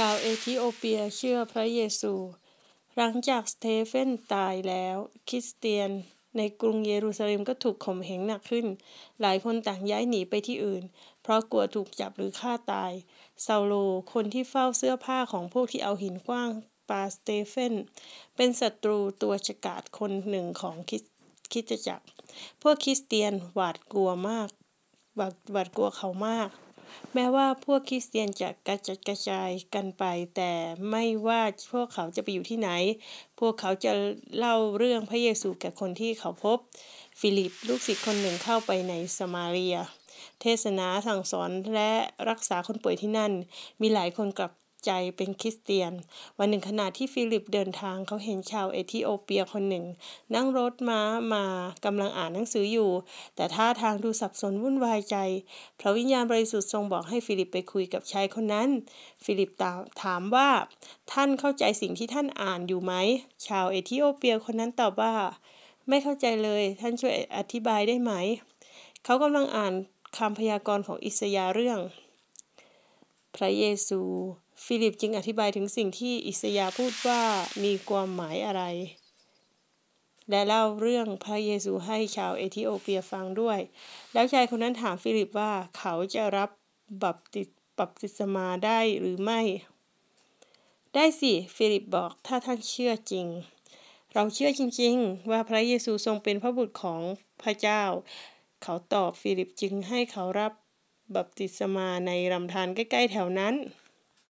ชาวเอธิโอเปียเชื่อพระเยซู หลังจากสเตเฟนตายแล้วคริสเตียนในกรุงเยรูซาเล็มก็ถูกข่มเหงหนักขึ้น หลายคนต่างย้ายหนีไปที่อื่น เพราะกลัวถูกจับหรือฆ่าตายซาโลคนที่เฝ้าเสื้อผ้าของพวกที่เอาหินกว้าง ปาสเตเฟน เป็นศัตรูตัวฉกาจคนหนึ่งของคิดคิดจักพวกคริสเตียนหวาดกลัวมากหวาดกลัวเขามากแม้ว่าพวกคริสเตียนจะกระจัดกระจายกันไป แต่ไม่ว่าพวกเขาจะไปอยู่ที่ไหน พวกเขาจะเล่าเรื่องพระเยซูแก่คนที่เขาพบ ฟิลิปลูกศิษย์คนหนึ่งเข้าไปในสมาเรีย เทศนาสั่งสอนและรักษาคนป่วยที่นั่นมีหลายคนกลับใจเป็นคริสเตียน วันหนึ่งขณะที่ฟิลิปเดินทางเขาเห็นชาวเอธิโอเปียคนหนึ่ง นั่งรถม้ามากำลังอ่านหนังสืออยู่ แต่ท่าทางดูสับสนวุ่นวายใจ พระวิญญาณบริสุทธิ์ทรงบอกให้ฟิลิปไปคุยกับชายคนนั้น ฟิลิปถามว่า ท่านเข้าใจสิ่งที่ท่านอ่านอยู่ไหม ชาวเอธิโอเปียคนนั้นตอบว่า ไม่เข้าใจเลยท่านช่วยอธิบายได้ไหม เขากำลังอ่านคำพยากรณ์ของอิสยาเรื่อง พระเยซูฟิลิปจึงอธิบายถึงสิ่งที่อิสยาพูดว่ามีความหมายอะไร และเล่าเรื่องพระเยซูให้ชาวเอธิโอเปียฟังด้วย แล้วชายคนนั้นถามฟิลิปว่าเขาจะรับบัพติบัพติศมาได้หรือไม่ ได้สิ ฟิลิปบอกถ้าท่านเชื่อจริง เราเชื่อจริงๆว่าพระเยซูทรงเป็นพระบุตรของพระเจ้า เขาตอบฟิลิปจึงให้เขารับบัพติศมาในลำธารใกล้ๆ แถวนั้น